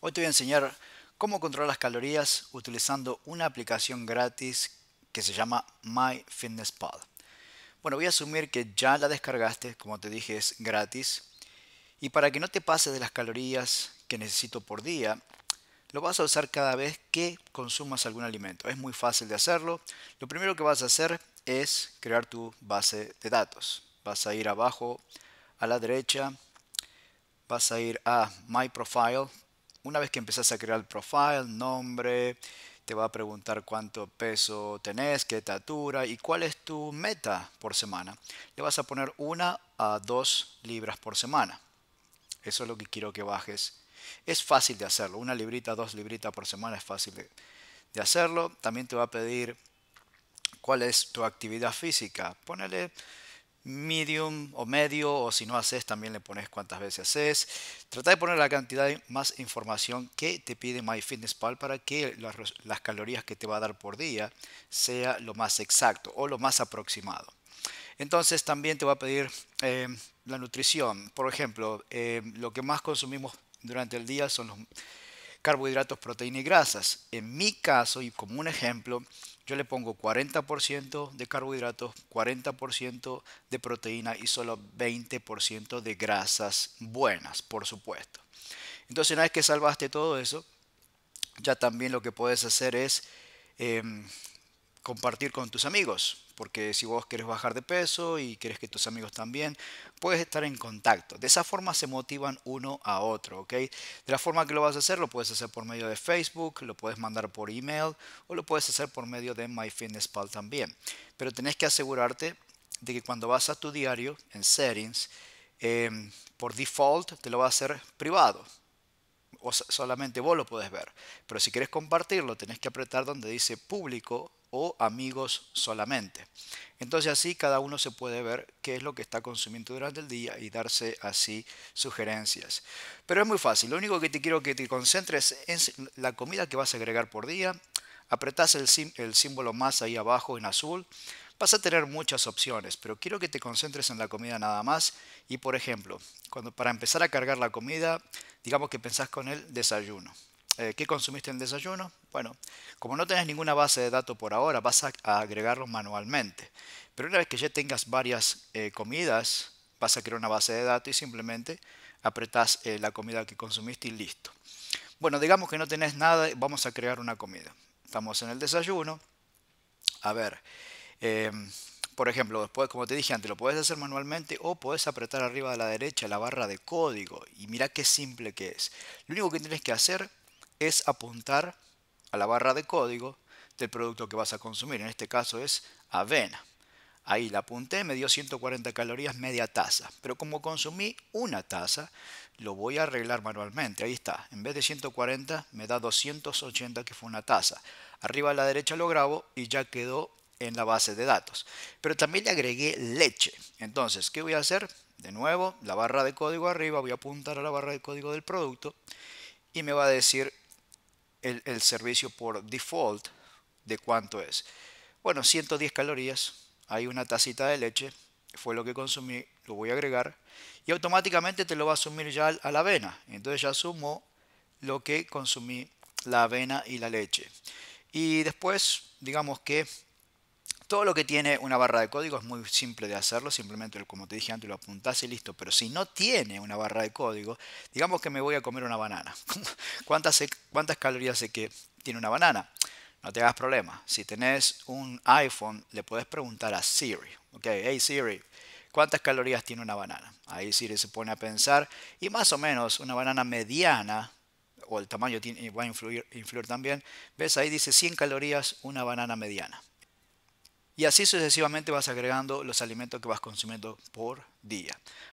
Hoy te voy a enseñar cómo controlar las calorías utilizando una aplicación gratis que se llama MyFitnessPal. Bueno, voy a asumir que ya la descargaste, como te dije es gratis. Y para que no te pases de las calorías que necesito por día, lo vas a usar cada vez que consumas algún alimento. Es muy fácil de hacerlo. Lo primero que vas a hacer es crear tu base de datos. Vas a ir abajo a la derecha, vas a ir a My Profile, una vez que empezás a crear el profile, nombre, te va a preguntar cuánto peso tenés, qué estatura y cuál es tu meta por semana. Le vas a poner una a dos libras por semana. Eso es lo que quiero que bajes. Es fácil de hacerlo. Una librita, dos libritas por semana es fácil de, de hacerlo. También te va a pedir cuál es tu actividad física. Ponele medium o medio, o si no haces, también le pones cuántas veces haces. Trata de poner la cantidad más información que te pide MyFitnessPal para que las, calorías que te va a dar por día sea lo más exacto o lo más aproximado. Entonces también te va a pedir eh, la nutrición. Por ejemplo, eh, lo que más consumimos durante el día son los carbohidratos, proteína y grasas. En mi caso, y como un ejemplo, yo le pongo 40% de carbohidratos, 40% de proteína y solo 20% de grasas buenas, por supuesto. Entonces, una vez que salvaste todo eso, ya también lo que puedes hacer es em, compartir con tus amigos, porque si vos querés bajar de peso y querés que tus amigos también, puedes estar en contacto. De esa forma se motivan uno a otro, ¿ok? De la forma que lo vas a hacer, lo puedes hacer por medio de Facebook, lo puedes mandar por email o lo puedes hacer por medio de MyFitnessPal también. Pero tenés que asegurarte de que cuando vas a tu diario, en settings, em, por default te lo va a hacer privado, o solamente vos lo puedes ver. Pero si quieres compartirlo, tenés que apretar donde dice público o amigos solamente. Entonces así cada uno se puede ver qué es lo que está consumiendo durante el día y darse así sugerencias. Pero es muy fácil, lo único que te quiero que te concentres en la comida que vas a agregar por día, apretás el, el símbolo más ahí abajo en azul, vas a tener muchas opciones, pero quiero que te concentres en la comida nada más. Y por ejemplo, cuando para empezar a cargar la comida, digamos que pensás con el desayuno. Eh, ¿qué consumiste en el desayuno? Bueno, como no tenés ninguna base de datos por ahora, vas a, agregarlo agregarlos manualmente. Pero una vez que ya tengas varias eh, comidas, vas a crear una base de datos y simplemente apretás eh, la comida que consumiste y listo. Bueno, digamos que no tenés nada, vamos a crear una comida. Estamos en el desayuno. A ver, por ejemplo, después, como te dije antes, lo puedes hacer manualmente o puedes apretar arriba a la derecha la barra de código. Y mira qué simple que es. Lo único que tienes que hacer es apuntar a la barra de código del producto que vas a consumir. En este caso es avena. Ahí la apunté, me dio 140 calorías media taza. Pero como consumí una taza, lo voy a arreglar manualmente. Ahí está. En vez de 140 me da 280 que fue una taza. Arriba a la derecha lo grabo y ya quedó en la base de datos. Pero también le agregué leche. Entonces, ¿qué voy a hacer? De nuevo, la barra de código arriba, voy a apuntar a la barra de código del producto y me va a decir el, servicio por default de cuánto es. Bueno, 110 calorías, hay una tacita de leche, fue lo que consumí, lo voy a agregar y automáticamente te lo va a sumir ya a la avena. Entonces ya sumo lo que consumí la avena y la leche. Y después, digamos que todo lo que tiene una barra de código es muy simple de hacerlo, simplemente como te dije antes lo apuntás y listo. Pero si no tiene una barra de código, digamos que me voy a comer una banana. ¿Cuántas, calorías sé que tiene una banana? No te hagas problema. Si tenés un iPhone, le podés preguntar a Siri. Ok, hey Siri, ¿cuántas calorías tiene una banana? Ahí Siri se pone a pensar y más o menos una banana mediana o el tamaño va a influir, influir también. ¿Ves? Ahí dice 100 calorías una banana mediana. Y así sucesivamente vas agregando los alimentos que vas consumiendo por día.